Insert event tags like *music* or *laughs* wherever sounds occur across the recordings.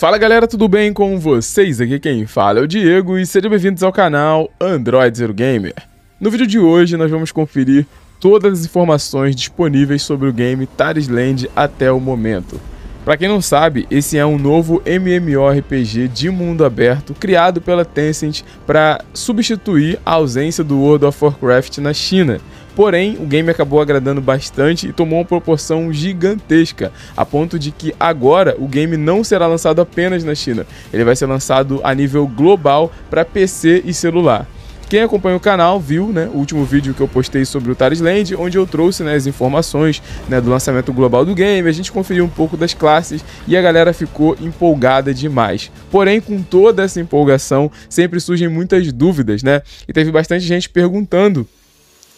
Fala galera, tudo bem com vocês? Aqui quem fala é o Diego e sejam bem-vindos ao canal Android Zero Gamer. No vídeo de hoje nós vamos conferir todas as informações disponíveis sobre o game Taris Land até o momento. Para quem não sabe, esse é um novo MMORPG de mundo aberto criado pela Tencent para substituir a ausência do World of Warcraft na China, Porém, o game acabou agradando bastante e tomou uma proporção gigantesca, a ponto de que agora o game não será lançado apenas na China, ele vai ser lançado a nível global para PC e celular. Quem acompanha o canal viu né, o último vídeo que eu postei sobre o Taris Land, onde eu trouxe né, as informações né, do lançamento global do game, a gente conferiu um pouco das classes e a galera ficou empolgada demais. Porém, com toda essa empolgação, sempre surgem muitas dúvidas, né? E teve bastante gente perguntando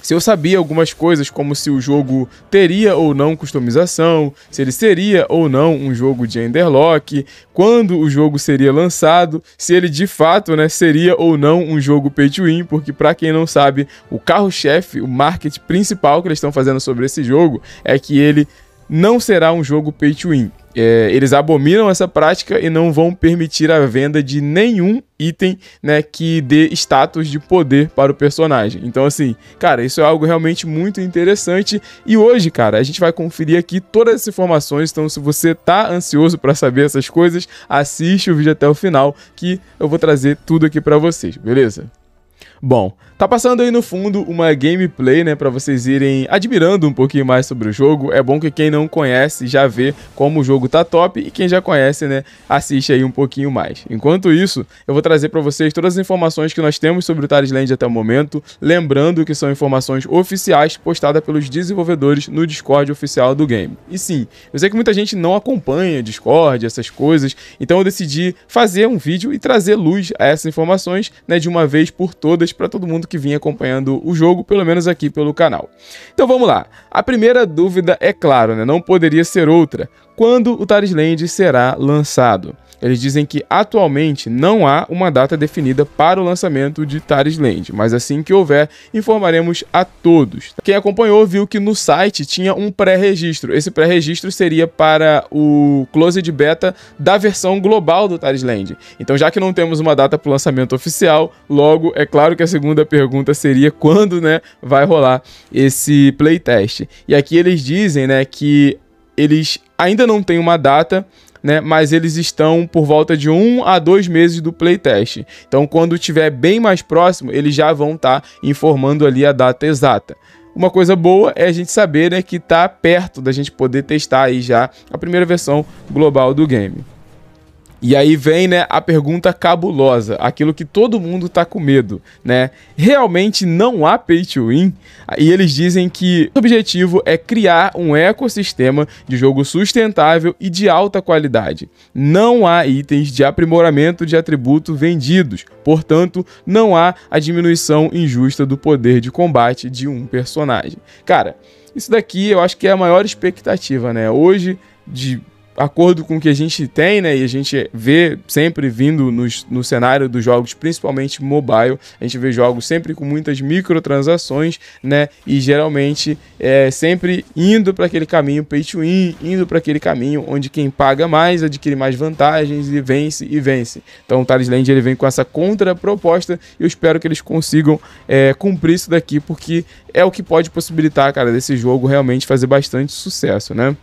se eu sabia algumas coisas, como se o jogo teria ou não customização, se ele seria ou não um jogo de Enderlock, quando o jogo seria lançado, se ele de fato né, seria ou não um jogo pay to win, porque para quem não sabe, o carro-chefe, o marketing principal que eles estão fazendo sobre esse jogo é que ele não será um jogo pay to win é, eles abominam essa prática e não vão permitir a venda de nenhum item né, que dê status de poder para o personagem. Então, assim, cara, isso é algo realmente muito interessante. E hoje, cara, a gente vai conferir aqui todas as informações. Então, se você tá ansioso para saber essas coisas, assiste o vídeo até o final que eu vou trazer tudo aqui para vocês, beleza? Bom, tá passando aí no fundo uma gameplay, né, para vocês irem admirando um pouquinho mais sobre o jogo. É bom que quem não conhece já vê como o jogo tá top e quem já conhece, né, assiste aí um pouquinho mais. Enquanto isso, eu vou trazer para vocês todas as informações que nós temos sobre o Tales Land até o momento, lembrando que são informações oficiais postadas pelos desenvolvedores no Discord oficial do game. E sim, eu sei que muita gente não acompanha Discord, essas coisas, então eu decidi fazer um vídeo e trazer luz a essas informações, né, de uma vez por todas para todo mundo que vinha acompanhando o jogo, pelo menos aqui pelo canal. Então vamos lá. A primeira dúvida é claro, né? Não poderia ser outra. Quando o Tarisland Land será lançado? eles dizem que atualmente não há uma data definida para o lançamento de Taris Land, mas assim que houver, informaremos a todos. Quem acompanhou viu que no site tinha um pré-registro. Esse pré-registro seria para o Closed Beta da versão global do Taris Land. Então, já que não temos uma data para o lançamento oficial, logo é claro que a segunda pergunta seria quando, né, vai rolar esse playtest. E aqui eles dizem, né, que eles ainda não têm uma data né? Mas eles estão por volta de um a dois meses do playtest. Então, quando estiver bem mais próximo, eles já vão estar tá informando ali a data exata. Uma coisa boa é a gente saber né, que está perto da gente poder testar aí já a primeira versão global do game. E aí vem, né, a pergunta cabulosa, aquilo que todo mundo tá com medo, né? Realmente não há pay to win? E eles dizem que o objetivo é criar um ecossistema de jogo sustentável e de alta qualidade. Não há itens de aprimoramento de atributo vendidos, portanto, não há a diminuição injusta do poder de combate de um personagem. Cara, isso daqui eu acho que é a maior expectativa, né? Hoje de acordo com o que a gente tem, né, e a gente vê sempre vindo nos, no cenário dos jogos, principalmente mobile, a gente vê jogos sempre com muitas microtransações, né, e geralmente é sempre indo para aquele caminho pay to win, indo para aquele caminho onde quem paga mais adquire mais vantagens e vence e vence. Então o Thales Land ele vem com essa contraproposta e eu espero que eles consigam é, cumprir isso daqui, porque é o que pode possibilitar, cara, desse jogo realmente fazer bastante sucesso, né?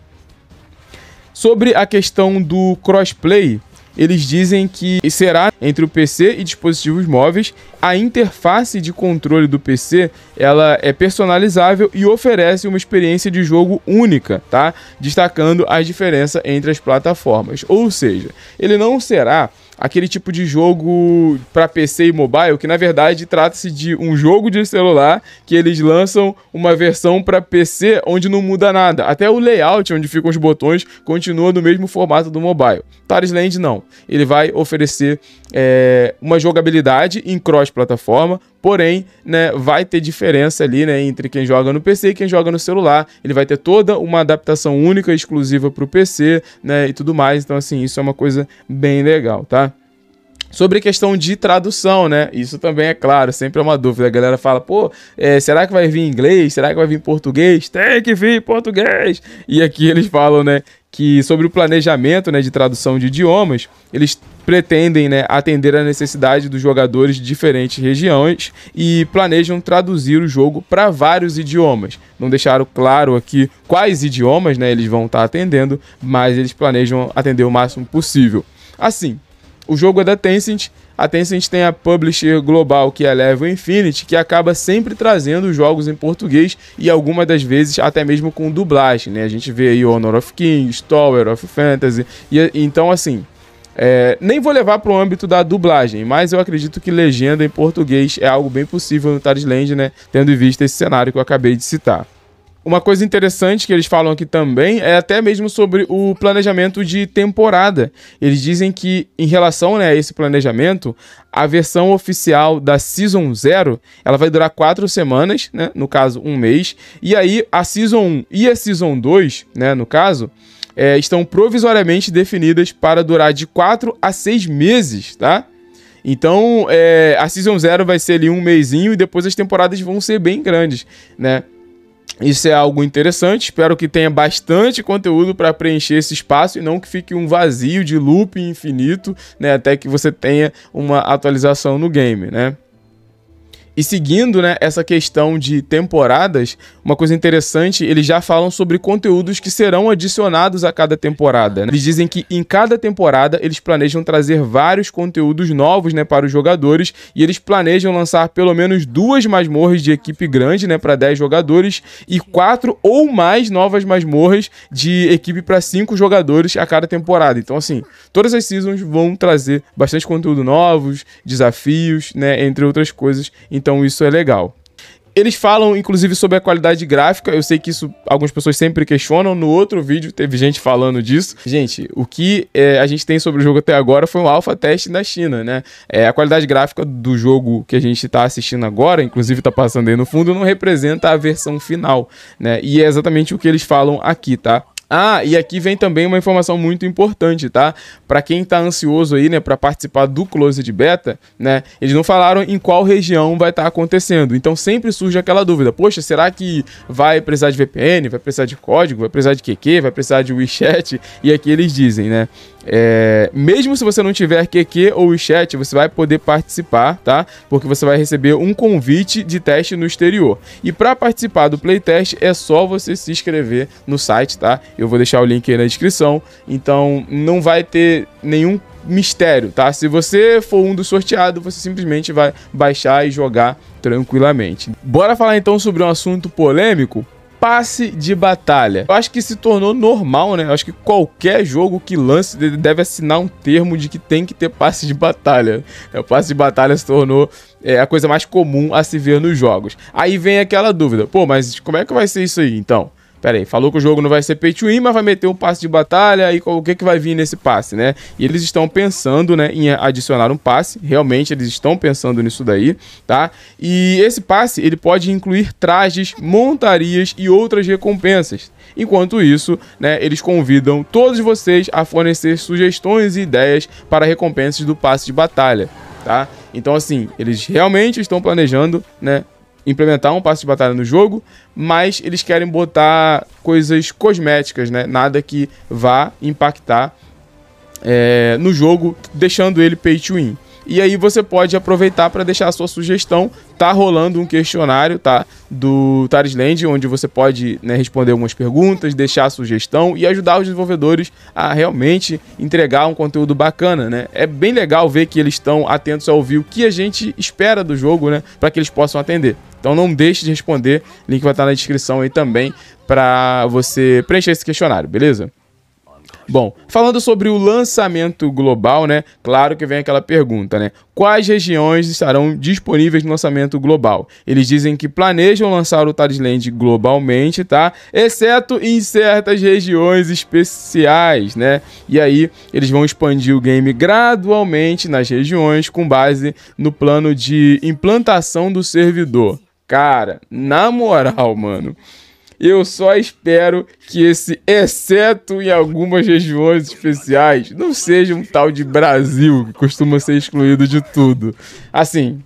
Sobre a questão do crossplay, eles dizem que será entre o PC e dispositivos móveis. A interface de controle do PC, ela é personalizável e oferece uma experiência de jogo única, tá? Destacando a diferença entre as plataformas. Ou seja, ele não será aquele tipo de jogo para PC e mobile, que na verdade trata-se de um jogo de celular que eles lançam uma versão para PC onde não muda nada. Até o layout onde ficam os botões continua no mesmo formato do mobile. Tales Land não. Ele vai oferecer é, uma jogabilidade em cross-plataforma, Porém, né, vai ter diferença ali, né, entre quem joga no PC e quem joga no celular. Ele vai ter toda uma adaptação única, exclusiva para o PC, né, e tudo mais. Então, assim, isso é uma coisa bem legal, tá? Sobre questão de tradução, né? Isso também é claro, sempre é uma dúvida. A galera fala, pô, é, será que vai vir em inglês? Será que vai vir em português? Tem que vir em português! E aqui eles falam, né, que sobre o planejamento né, de tradução de idiomas, eles pretendem né, atender à necessidade dos jogadores de diferentes regiões e planejam traduzir o jogo para vários idiomas. Não deixaram claro aqui quais idiomas né, eles vão estar tá atendendo, mas eles planejam atender o máximo possível. Assim, o jogo é da Tencent. A Tencent tem a publisher global que é a Level Infinity, que acaba sempre trazendo jogos em português e algumas das vezes até mesmo com dublagem, né? A gente vê aí Honor of Kings, Tower of Fantasy, e então assim, é, nem vou levar para o âmbito da dublagem, mas eu acredito que legenda em português é algo bem possível no Tarisland, né? Tendo em vista esse cenário que eu acabei de citar. Uma coisa interessante que eles falam aqui também é até mesmo sobre o planejamento de temporada. Eles dizem que, em relação né, a esse planejamento, a versão oficial da Season 0 ela vai durar quatro semanas, né, no caso, um mês. E aí, a Season 1 e a Season 2, né, no caso, é, estão provisoriamente definidas para durar de 4 a 6 meses, tá? Então, é, a Season 0 vai ser ali um mêsinho e depois as temporadas vão ser bem grandes, né? Isso é algo interessante. Espero que tenha bastante conteúdo para preencher esse espaço e não que fique um vazio de loop infinito, né, até que você tenha uma atualização no game, né? E seguindo né, essa questão de temporadas, uma coisa interessante, eles já falam sobre conteúdos que serão adicionados a cada temporada. Né? Eles dizem que em cada temporada eles planejam trazer vários conteúdos novos né, para os jogadores e eles planejam lançar pelo menos duas masmorras de equipe grande né, para 10 jogadores e quatro ou mais novas masmorras de equipe para cinco jogadores a cada temporada. Então, assim, todas as seasons vão trazer bastante conteúdo novos, desafios, né, entre outras coisas. Então, então isso é legal. Eles falam, inclusive, sobre a qualidade gráfica. Eu sei que isso algumas pessoas sempre questionam. No outro vídeo teve gente falando disso. Gente, o que é, a gente tem sobre o jogo até agora foi um alpha teste na China, né? É, a qualidade gráfica do jogo que a gente está assistindo agora, inclusive está passando aí no fundo, não representa a versão final, né? E é exatamente o que eles falam aqui, tá? Ah, e aqui vem também uma informação muito importante, tá? Para quem tá ansioso aí, né, para participar do Closed Beta, né? Eles não falaram em qual região vai estar tá acontecendo. Então sempre surge aquela dúvida: poxa, será que vai precisar de VPN, vai precisar de código, vai precisar de QQ, vai precisar de WeChat? E aqui eles dizem, né? É, mesmo se você não tiver QQ ou chat, você vai poder participar, tá? Porque você vai receber um convite de teste no exterior. E para participar do playtest é só você se inscrever no site, tá? Eu vou deixar o link aí na descrição. Então não vai ter nenhum mistério, tá? Se você for um dos sorteados, você simplesmente vai baixar e jogar tranquilamente. Bora falar então sobre um assunto polêmico? passe de batalha. Eu acho que se tornou normal, né? Eu acho que qualquer jogo que lance deve assinar um termo de que tem que ter passe de batalha. É, o passe de batalha se tornou é, a coisa mais comum a se ver nos jogos. Aí vem aquela dúvida: pô, mas como é que vai ser isso aí então? Pera aí, falou que o jogo não vai ser pay to win, mas vai meter um passe de batalha e o que, que vai vir nesse passe, né? E eles estão pensando, né, em adicionar um passe, realmente eles estão pensando nisso daí, tá? E esse passe, ele pode incluir trajes, montarias e outras recompensas. Enquanto isso, né, eles convidam todos vocês a fornecer sugestões e ideias para recompensas do passe de batalha, tá? Então, assim, eles realmente estão planejando, né, implementar um passo de batalha no jogo, mas eles querem botar coisas cosméticas, né? Nada que vá impactar é, no jogo, deixando ele pay to win. E aí você pode aproveitar para deixar a sua sugestão. Tá rolando um questionário, tá? Do Tarisland, onde você pode né, responder algumas perguntas, deixar a sugestão e ajudar os desenvolvedores a realmente entregar um conteúdo bacana, né? É bem legal ver que eles estão atentos a ouvir o que a gente espera do jogo, né? Para que eles possam atender. Então não deixe de responder, link vai estar tá na descrição aí também para você preencher esse questionário, beleza? Bom, falando sobre o lançamento global, né? Claro que vem aquela pergunta, né? Quais regiões estarão disponíveis no lançamento global? Eles dizem que planejam lançar o Talisland globalmente, tá? Exceto em certas regiões especiais, né? E aí eles vão expandir o game gradualmente nas regiões com base no plano de implantação do servidor. Cara, na moral, mano. Eu só espero que esse exceto em algumas regiões especiais não seja um tal de Brasil que costuma ser excluído de tudo. Assim,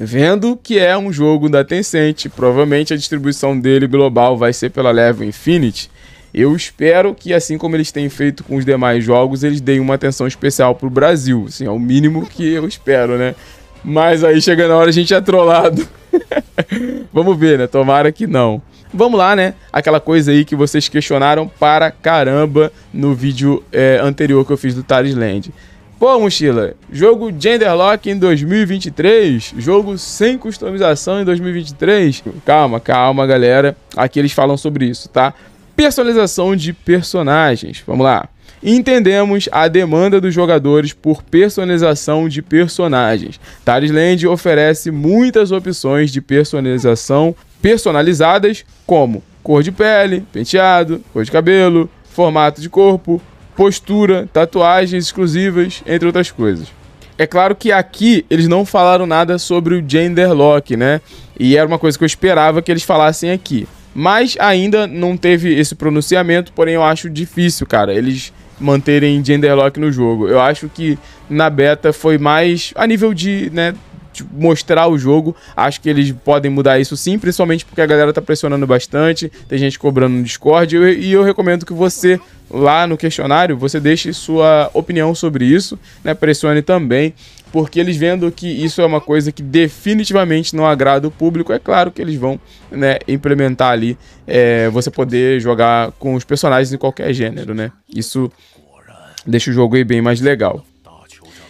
vendo que é um jogo da Tencent, provavelmente a distribuição dele global vai ser pela Level Infinity. Eu espero que, assim como eles têm feito com os demais jogos, eles deem uma atenção especial pro Brasil. Assim, é o mínimo que eu espero, né? Mas aí chega na hora a gente é trollado. *laughs* Vamos ver, né? Tomara que não vamos lá, né? Aquela coisa aí que vocês questionaram para caramba no vídeo é, anterior que eu fiz do Taris Land. Pô, mochila, jogo Genderlock em 2023, jogo sem customização em 2023. Calma, calma, galera. Aqui eles falam sobre isso, tá? Personalização de personagens. Vamos lá. Entendemos a demanda dos jogadores por personalização de personagens. Taris Land oferece muitas opções de personalização personalizadas como cor de pele, penteado, cor de cabelo, formato de corpo, postura, tatuagens exclusivas, entre outras coisas. É claro que aqui eles não falaram nada sobre o gender lock, né? E era uma coisa que eu esperava que eles falassem aqui. Mas ainda não teve esse pronunciamento, porém eu acho difícil, cara, eles manterem gender lock no jogo. Eu acho que na beta foi mais a nível de, né, tipo, mostrar o jogo. Acho que eles podem mudar isso sim, principalmente porque a galera tá pressionando bastante, tem gente cobrando no Discord, e eu, e eu recomendo que você lá no questionário, você deixe sua opinião sobre isso, né? Pressione também, porque eles vendo que isso é uma coisa que definitivamente não agrada o público, é claro que eles vão né, implementar ali é, você poder jogar com os personagens em qualquer gênero, né? Isso deixa o jogo aí bem mais legal.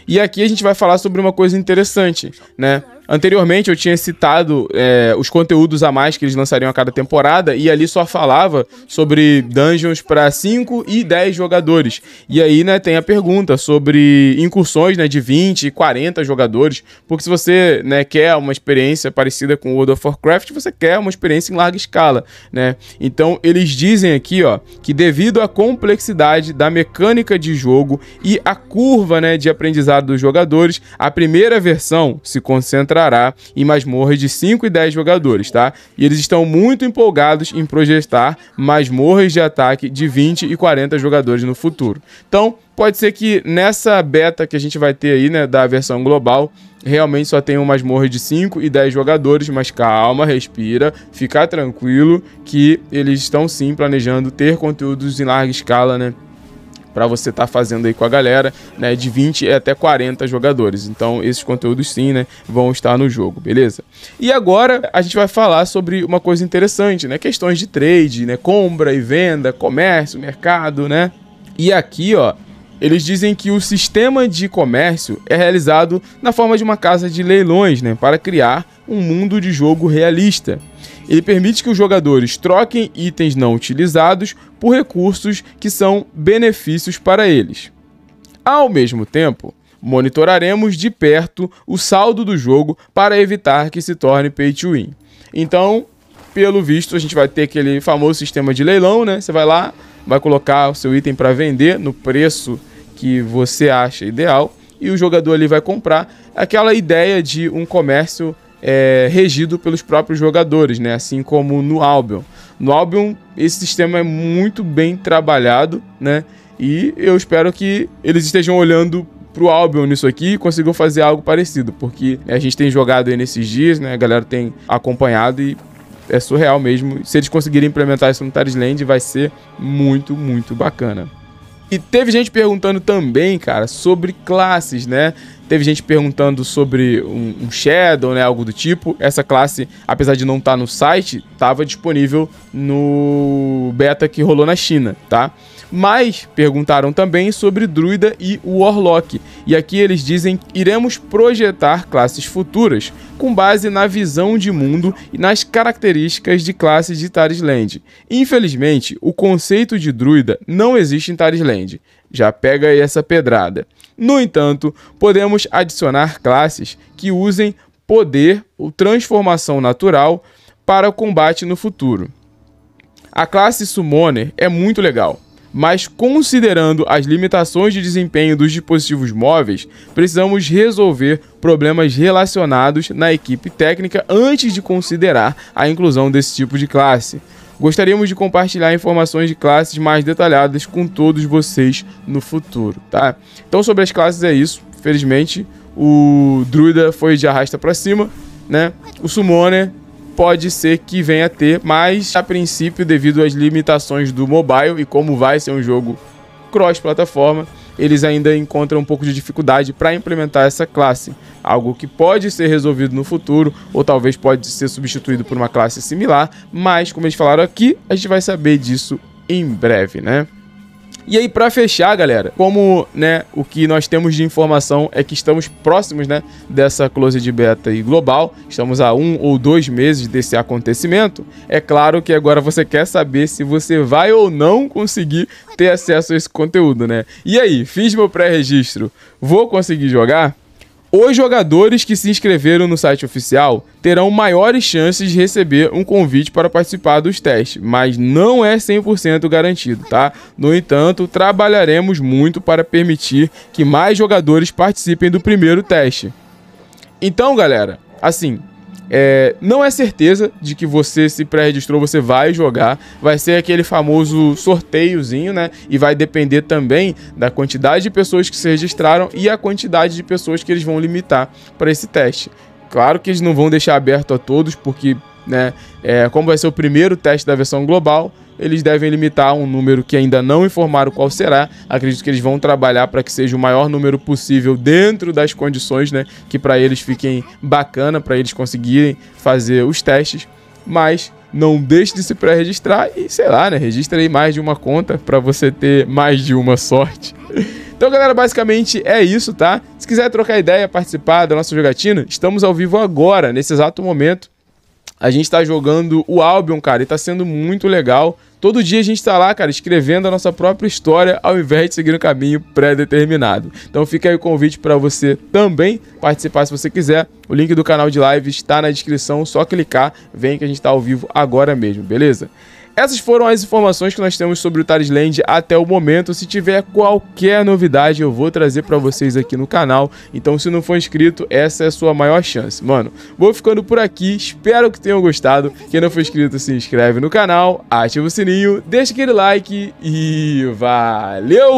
E aqui a gente vai falar sobre uma coisa interessante, né? Anteriormente eu tinha citado é, os conteúdos a mais que eles lançariam a cada temporada e ali só falava sobre dungeons para 5 e 10 jogadores. E aí, né, tem a pergunta sobre incursões, né, de 20 e 40 jogadores, porque se você, né, quer uma experiência parecida com World of Warcraft, você quer uma experiência em larga escala, né? Então, eles dizem aqui, ó, que devido à complexidade da mecânica de jogo e à curva, né, de aprendizado dos jogadores, a primeira versão se concentra Ceará em masmorras de 5 e 10 jogadores, tá? E eles estão muito empolgados em projetar masmorras de ataque de 20 e 40 jogadores no futuro. Então, pode ser que nessa beta que a gente vai ter aí, né, da versão global, realmente só tenham masmorras de 5 e 10 jogadores, mas calma, respira, fica tranquilo que eles estão sim planejando ter conteúdos em larga escala, né? para você estar tá fazendo aí com a galera, né, de 20 até 40 jogadores. Então, esses conteúdos sim, né, vão estar no jogo, beleza? E agora a gente vai falar sobre uma coisa interessante, né, questões de trade, né, compra e venda, comércio, mercado, né? E aqui, ó, eles dizem que o sistema de comércio é realizado na forma de uma casa de leilões, né, para criar um mundo de jogo realista. Ele permite que os jogadores troquem itens não utilizados por recursos que são benefícios para eles. Ao mesmo tempo, monitoraremos de perto o saldo do jogo para evitar que se torne pay to win. Então, pelo visto, a gente vai ter aquele famoso sistema de leilão, né? Você vai lá, vai colocar o seu item para vender no preço que você acha ideal e o jogador ali vai comprar. Aquela ideia de um comércio é, regido pelos próprios jogadores, né? Assim como no Albion. No Albion, esse sistema é muito bem trabalhado, né? E eu espero que eles estejam olhando pro Albion nisso aqui e consigam fazer algo parecido, porque né, a gente tem jogado aí nesses dias, né? A galera tem acompanhado e é surreal mesmo. Se eles conseguirem implementar isso no Tarisland, vai ser muito, muito bacana. E teve gente perguntando também, cara, sobre classes, né? Teve gente perguntando sobre um, um Shadow, né? Algo do tipo. Essa classe, apesar de não estar tá no site, estava disponível no beta que rolou na China, tá? Mas perguntaram também sobre Druida e Warlock, e aqui eles dizem: iremos projetar classes futuras com base na visão de mundo e nas características de classes de Tarisland. Infelizmente, o conceito de Druida não existe em Tarisland. Já pega aí essa pedrada. No entanto, podemos adicionar classes que usem poder ou transformação natural para o combate no futuro. A classe Summoner é muito legal mas considerando as limitações de desempenho dos dispositivos móveis, precisamos resolver problemas relacionados na equipe técnica antes de considerar a inclusão desse tipo de classe. Gostaríamos de compartilhar informações de classes mais detalhadas com todos vocês no futuro, tá? Então sobre as classes é isso. Felizmente, o druida foi de arrasta para cima, né? O summoner pode ser que venha a ter, mas a princípio, devido às limitações do mobile e como vai ser um jogo cross-plataforma, eles ainda encontram um pouco de dificuldade para implementar essa classe, algo que pode ser resolvido no futuro ou talvez pode ser substituído por uma classe similar, mas como eles falaram aqui, a gente vai saber disso em breve, né? E aí, para fechar, galera, como né, o que nós temos de informação é que estamos próximos né, dessa closed beta aí global, estamos a um ou dois meses desse acontecimento. É claro que agora você quer saber se você vai ou não conseguir ter acesso a esse conteúdo, né? E aí, fiz meu pré-registro, vou conseguir jogar? Os jogadores que se inscreveram no site oficial terão maiores chances de receber um convite para participar dos testes, mas não é 100% garantido, tá? No entanto, trabalharemos muito para permitir que mais jogadores participem do primeiro teste. Então, galera, assim, é, não é certeza de que você se pré-registrou, você vai jogar. Vai ser aquele famoso sorteiozinho, né? E vai depender também da quantidade de pessoas que se registraram e a quantidade de pessoas que eles vão limitar para esse teste. Claro que eles não vão deixar aberto a todos, porque, né? É, como vai ser o primeiro teste da versão global, eles devem limitar um número que ainda não informaram qual será. Acredito que eles vão trabalhar para que seja o maior número possível dentro das condições, né? Que para eles fiquem bacana, para eles conseguirem fazer os testes. Mas não deixe de se pré-registrar e, sei lá, né? Registra aí mais de uma conta para você ter mais de uma sorte. *laughs* Então, galera, basicamente é isso, tá? Se quiser trocar ideia, participar da nossa jogatina, estamos ao vivo agora, nesse exato momento. A gente tá jogando o Albion, cara, e tá sendo muito legal. Todo dia a gente tá lá, cara, escrevendo a nossa própria história ao invés de seguir um caminho pré-determinado. Então fica aí o convite para você também participar se você quiser. O link do canal de live está na descrição, só clicar, vem que a gente tá ao vivo agora mesmo, beleza? Essas foram as informações que nós temos sobre o Thales Land até o momento. Se tiver qualquer novidade, eu vou trazer para vocês aqui no canal. Então, se não for inscrito, essa é a sua maior chance. Mano, vou ficando por aqui. Espero que tenham gostado. Quem não for inscrito, se inscreve no canal, ativa o sininho, deixa aquele like e valeu!